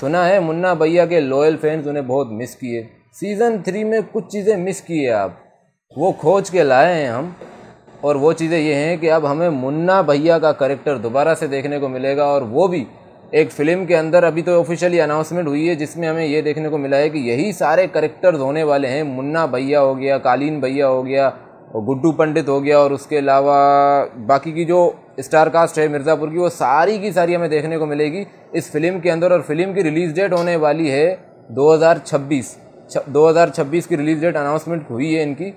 सुना है मुन्ना भैया के लॉयल फैंस उन्हें बहुत मिस किए सीज़न थ्री में कुछ चीज़ें मिस किए आप वो खोज के लाए हैं हम और वो चीज़ें ये हैं कि अब हमें मुन्ना भैया का करेक्टर दोबारा से देखने को मिलेगा और वो भी एक फ़िल्म के अंदर अभी तो ऑफिशियली अनाउंसमेंट हुई है जिसमें हमें ये देखने को मिला है कि यही सारे करेक्टर्स होने वाले हैं मुन्ना भैया हो गया कालीन भैया हो गया और गुड्डू पंडित हो गया और उसके अलावा बाकी की जो स्टार कास्ट है मिर्ज़ापुर की वो सारी की सारी हमें देखने को मिलेगी इस फिल्म के अंदर और फिल्म की रिलीज़ डेट होने वाली है 2026 2026 की रिलीज़ डेट अनाउंसमेंट हुई है इनकी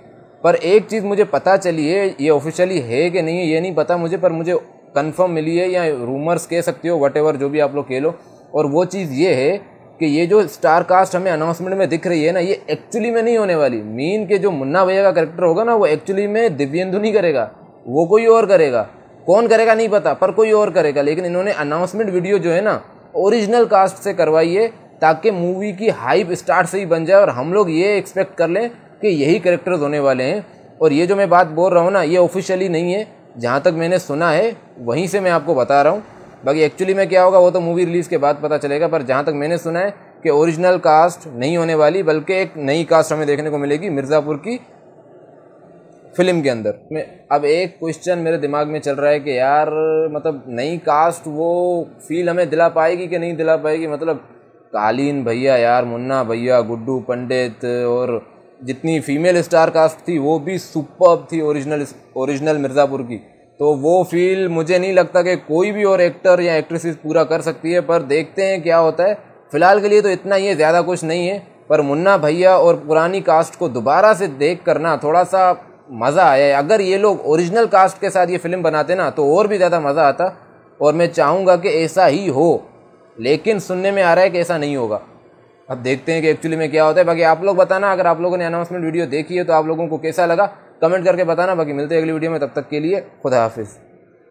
पर एक चीज़ मुझे पता चली है ये ऑफिशियली है कि नहीं है ये नहीं पता मुझे पर मुझे कन्फर्म मिली है या रूमर्स कह सकते हो वट जो भी आप लोग कह लो और वो चीज़ ये है कि ये जो स्टार कास्ट हमें अनाउंसमेंट में दिख रही है ना ये एक्चुअली में नहीं होने वाली मीन के जो मुन्ना भैया का करेक्टर होगा ना वो एक्चुअली में दिव्येंदु नहीं करेगा वो कोई और करेगा कौन करेगा नहीं पता पर कोई और करेगा लेकिन इन्होंने अनाउंसमेंट वीडियो जो है ना ओरिजिनल कास्ट से करवाई है ताकि मूवी की हाइप स्टार्ट से ही बन जाए और हम लोग ये एक्सपेक्ट कर लें कि यही करेक्टर्स होने वाले हैं और ये जो मैं बात बोल रहा हूँ ना ये ऑफिशियली नहीं है जहाँ तक मैंने सुना है वहीं से मैं आपको बता रहा हूँ बाकी एक्चुअली में क्या होगा वो तो मूवी रिलीज़ के बाद पता चलेगा पर जहाँ तक मैंने सुना है कि ओरिजिनल कास्ट नहीं होने वाली बल्कि एक नई कास्ट हमें देखने को मिलेगी मिर्ज़ापुर की फिल्म के अंदर मैं अब एक क्वेश्चन मेरे दिमाग में चल रहा है कि यार मतलब नई कास्ट वो फील हमें दिला पाएगी कि नहीं दिला पाएगी मतलब कालीन भैया यार मुन्ना भैया गुड्डू पंडित और जितनी फीमेल स्टार कास्ट थी वो भी सुपर थी ओरिजिनल ओरिजिनल मिर्ज़ापुर की तो वो फील मुझे नहीं लगता कि कोई भी और एक्टर या एक्ट्रेस पूरा कर सकती है पर देखते हैं क्या होता है फ़िलहाल के लिए तो इतना ही है ज़्यादा कुछ नहीं है पर मुन्ना भैया और पुरानी कास्ट को दोबारा से देख करना थोड़ा सा मज़ा आया है अगर ये लोग ओरिजिनल कास्ट के साथ ये फिल्म बनाते ना तो और भी ज़्यादा मज़ा आता और मैं चाहूँगा कि ऐसा ही हो लेकिन सुनने में आ रहा है कि ऐसा नहीं होगा अब देखते हैं कि एक्चुअली में क्या होता है बाकी आप लोग बताना अगर आप लोगों ने अनाउंसमेंट वीडियो देखी है तो आप लोगों को कैसा लगा कमेंट करके बताना बाकी मिलते हैं अगली वीडियो में तब तक के लिए खुदा हाफिज़